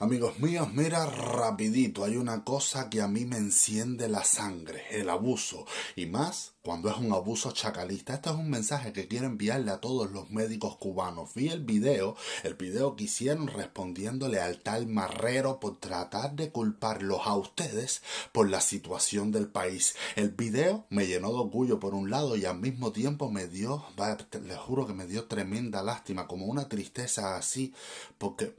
Amigos míos, mira rapidito, hay una cosa que a mí me enciende la sangre, el abuso, y más cuando es un abuso chacalista. Este es un mensaje que quiero enviarle a todos los médicos cubanos. Vi el video, el video que hicieron respondiéndole al tal Marrero por tratar de culparlos a ustedes por la situación del país. El video me llenó de orgullo por un lado y al mismo tiempo me dio, les juro que me dio tremenda lástima, como una tristeza así, porque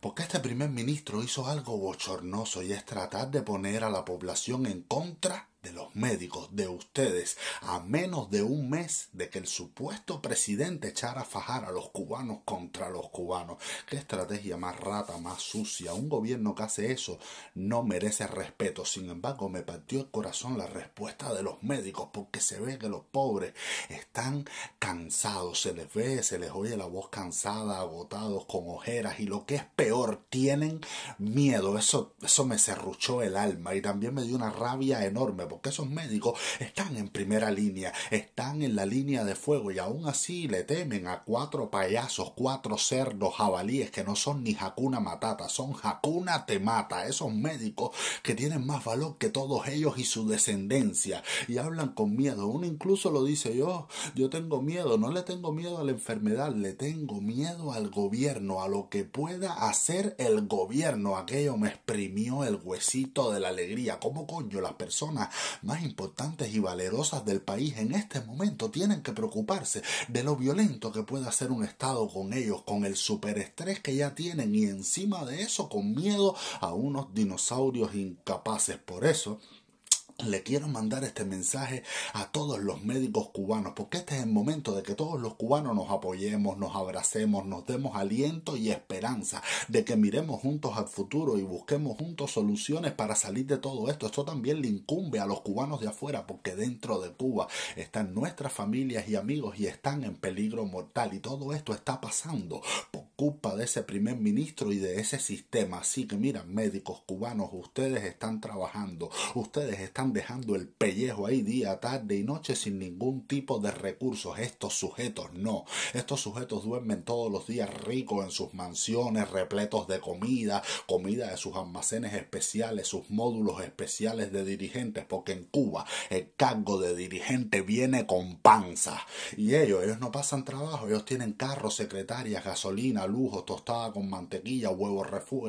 porque este primer ministro hizo algo bochornoso y es tratar de poner a la población en contra de los médicos, de ustedes, a menos de un mes de que el supuesto presidente echara a fajar a los cubanos contra los cubanos. Qué estrategia más rata, más sucia. Un gobierno que hace eso no merece respeto. Sin embargo, me partió el corazón la respuesta de los médicos porque se ve que los pobres están cansados, se les ve, se les oye la voz cansada, agotados, con ojeras y lo que es peor, tienen miedo. Eso, eso me cerruchó el alma y también me dio una rabia enorme porque esos médicos están en primera línea, están en la línea de fuego y aún así le temen a cuatro payasos, cuatro cerdos, jabalíes que no son ni Hakuna Matata, son Hakuna Te Mata, esos médicos que tienen más valor que todos ellos y su descendencia y hablan con miedo. Uno incluso lo dice yo, yo tengo miedo, no le tengo miedo a la enfermedad, le tengo miedo al gobierno, a lo que pueda hacer el gobierno. Aquello me exprimió el huesito de la alegría. ¿Cómo coño las personas más importantes y valerosas del país en este momento tienen que preocuparse de lo violento que puede hacer un Estado con ellos, con el superestrés que ya tienen y encima de eso con miedo a unos dinosaurios incapaces. Por eso, le quiero mandar este mensaje a todos los médicos cubanos, porque este es el momento de que todos los cubanos nos apoyemos, nos abracemos, nos demos aliento y esperanza, de que miremos juntos al futuro y busquemos juntos soluciones para salir de todo esto. Esto también le incumbe a los cubanos de afuera, porque dentro de Cuba están nuestras familias y amigos y están en peligro mortal. Y todo esto está pasando culpa de ese primer ministro y de ese sistema. Así que mira, médicos cubanos, ustedes están trabajando, ustedes están dejando el pellejo ahí día, tarde y noche sin ningún tipo de recursos. Estos sujetos no. Estos sujetos duermen todos los días ricos en sus mansiones, repletos de comida, comida de sus almacenes especiales, sus módulos especiales de dirigentes, porque en Cuba el cargo de dirigente viene con panza. Y ellos, ellos no pasan trabajo, ellos tienen carros, secretarias, gasolina, lujo, tostada con mantequilla, huevos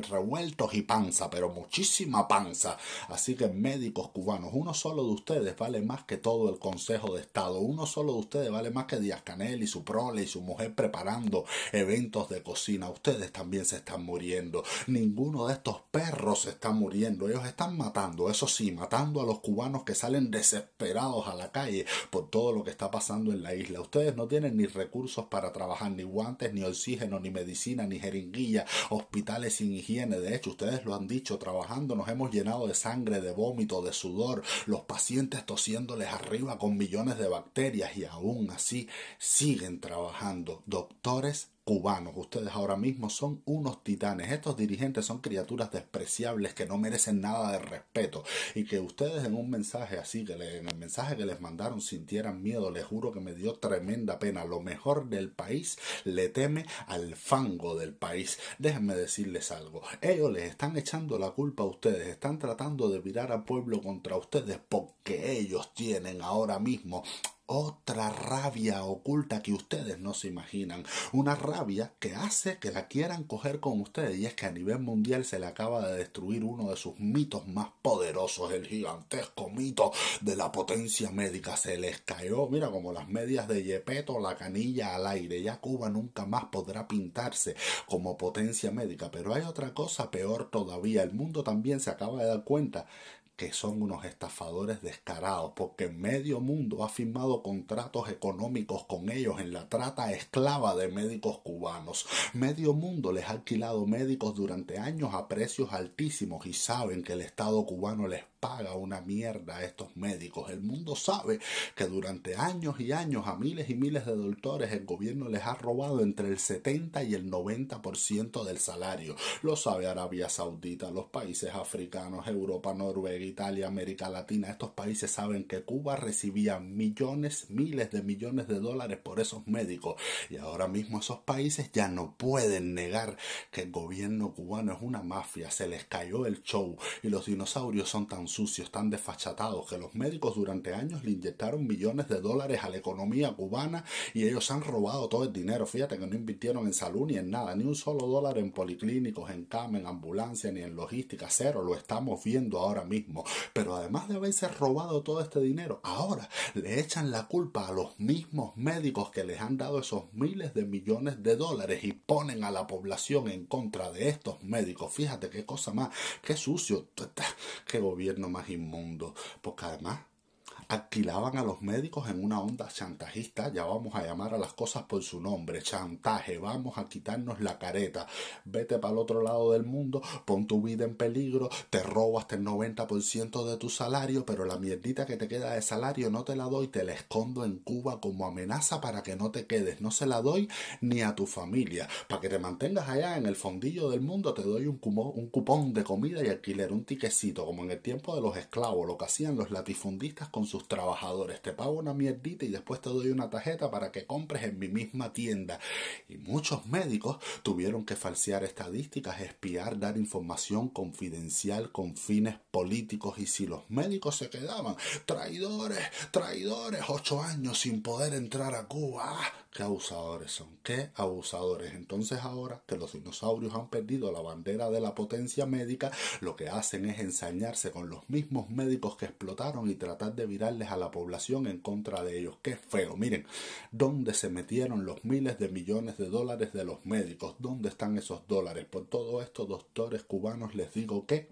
revueltos y panza, pero muchísima panza. Así que médicos cubanos, uno solo de ustedes vale más que todo el Consejo de Estado, uno solo de ustedes vale más que Díaz Canel y su prole y su mujer preparando eventos de cocina. Ustedes también se están muriendo. Ninguno de estos perros se está muriendo. Ellos están matando, eso sí, matando a los cubanos que salen desesperados a la calle por todo lo que está pasando en la isla. Ustedes no tienen ni recursos para trabajar, ni guantes, ni oxígeno, ni medicamentos medicina ni jeringuilla, hospitales sin higiene. De hecho, ustedes lo han dicho, trabajando nos hemos llenado de sangre, de vómito, de sudor, los pacientes tosiéndoles arriba con millones de bacterias y aún así siguen trabajando. Doctores cubanos. Ustedes ahora mismo son unos titanes. Estos dirigentes son criaturas despreciables que no merecen nada de respeto. Y que ustedes en un mensaje así, que en el mensaje que les mandaron sintieran miedo, les juro que me dio tremenda pena. Lo mejor del país le teme al fango del país. Déjenme decirles algo. Ellos les están echando la culpa a ustedes. Están tratando de virar al pueblo contra ustedes porque ellos tienen ahora mismo otra rabia oculta que ustedes no se imaginan. Una rabia que hace que la quieran coger con ustedes. Y es que a nivel mundial se le acaba de destruir uno de sus mitos más poderosos, el gigantesco mito de la potencia médica. Se les cayó, mira, como las medias de Yepeto, la canilla al aire. Ya Cuba nunca más podrá pintarse como potencia médica. Pero hay otra cosa peor todavía. El mundo también se acaba de dar cuenta que son unos estafadores descarados, porque medio mundo ha firmado contratos económicos con ellos en la trata esclava de médicos cubanos. Medio mundo les ha alquilado médicos durante años a precios altísimos y saben que el Estado cubano les paga una mierda a estos médicos. El mundo sabe que durante años y años a miles y miles de doctores el gobierno les ha robado entre el 70 y el 90% del salario. Lo sabe Arabia Saudita, los países africanos, Europa, Noruega, Italia, América Latina. Estos países saben que Cuba recibía millones, miles de millones de dólares por esos médicos. Y ahora mismo esos países ya no pueden negar que el gobierno cubano es una mafia. Se les cayó el show y los dinosaurios son tan sucios, tan desfachatados, que los médicos durante años le inyectaron millones de dólares a la economía cubana y ellos han robado todo el dinero. Fíjate que no invirtieron en salud ni en nada, ni un solo dólar en policlínicos, en cama, en ambulancia, ni en logística, cero. Lo estamos viendo ahora mismo. Pero además de haberse robado todo este dinero, ahora le echan la culpa a los mismos médicos que les han dado esos miles de millones de dólares y ponen a la población en contra de estos médicos. Fíjate qué cosa más, qué sucio, qué gobierno não mais im por pokarma? alquilaban a los médicos en una onda chantajista, ya vamos a llamar a las cosas por su nombre, chantaje, vamos a quitarnos la careta, vete para el otro lado del mundo, pon tu vida en peligro, te robo hasta el 90% de tu salario, pero la mierdita que te queda de salario no te la doy, te la escondo en Cuba como amenaza para que no te quedes, no se la doy ni a tu familia, para que te mantengas allá en el fondillo del mundo, te doy un, un cupón de comida y alquiler, un tiquecito, como en el tiempo de los esclavos, lo que hacían los latifundistas con sus trabajadores. Te pago una mierdita y después te doy una tarjeta para que compres en mi misma tienda. Y muchos médicos tuvieron que falsear estadísticas, espiar, dar información confidencial con fines políticos. Y si los médicos se quedaban, traidores, traidores, ocho años sin poder entrar a Cuba. Qué abusadores son, qué abusadores. Entonces ahora que los dinosaurios han perdido la bandera de la potencia médica, lo que hacen es ensañarse con los mismos médicos que explotaron y tratar de virarles a la población en contra de ellos. Qué feo. Miren, ¿dónde se metieron los miles de millones de dólares de los médicos? ¿Dónde están esos dólares? Por todo esto, doctores cubanos, les digo que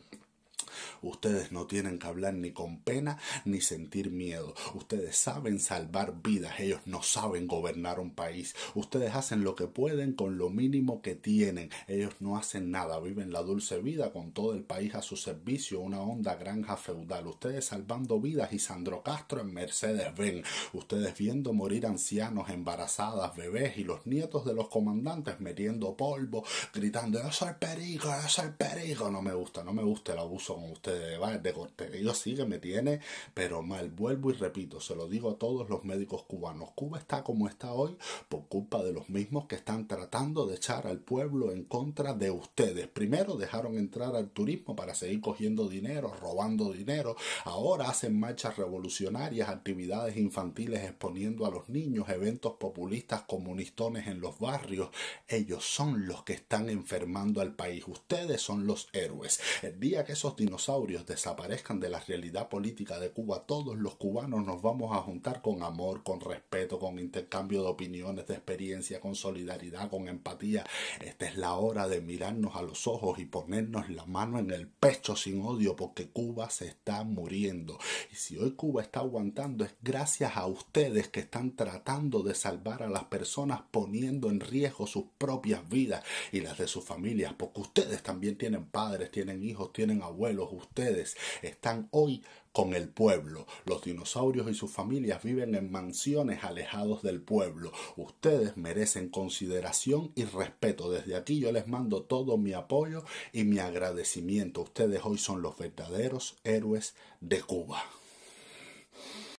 Ustedes no tienen que hablar ni con pena ni sentir miedo. Ustedes saben salvar vidas. Ellos no saben gobernar un país. Ustedes hacen lo que pueden con lo mínimo que tienen. Ellos no hacen nada. Viven la dulce vida con todo el país a su servicio. Una honda granja feudal. Ustedes salvando vidas y Sandro Castro en Mercedes Benz. Ustedes viendo morir ancianos, embarazadas, bebés y los nietos de los comandantes metiendo polvo, gritando no soy perigo eso soy perigo, No me gusta, no me gusta el abuso ustedes van de contenido sí que me tiene, pero mal. Vuelvo y repito, se lo digo a todos los médicos cubanos. Cuba está como está hoy por culpa de los mismos que están tratando de echar al pueblo en contra de ustedes. Primero dejaron entrar al turismo para seguir cogiendo dinero, robando dinero. Ahora hacen marchas revolucionarias, actividades infantiles exponiendo a los niños, eventos populistas comunistones en los barrios. Ellos son los que están enfermando al país. Ustedes son los héroes. El día que esos dinosaurios dinosaurios desaparezcan de la realidad política de Cuba, todos los cubanos nos vamos a juntar con amor, con respeto, con intercambio de opiniones, de experiencia, con solidaridad, con empatía. Esta es la hora de mirarnos a los ojos y ponernos la mano en el pecho sin odio porque Cuba se está muriendo. Y si hoy Cuba está aguantando es gracias a ustedes que están tratando de salvar a las personas poniendo en riesgo sus propias vidas y las de sus familias, porque ustedes también tienen padres, tienen hijos, tienen abuelos ustedes están hoy con el pueblo. Los dinosaurios y sus familias viven en mansiones alejados del pueblo. Ustedes merecen consideración y respeto. Desde aquí yo les mando todo mi apoyo y mi agradecimiento. Ustedes hoy son los verdaderos héroes de Cuba.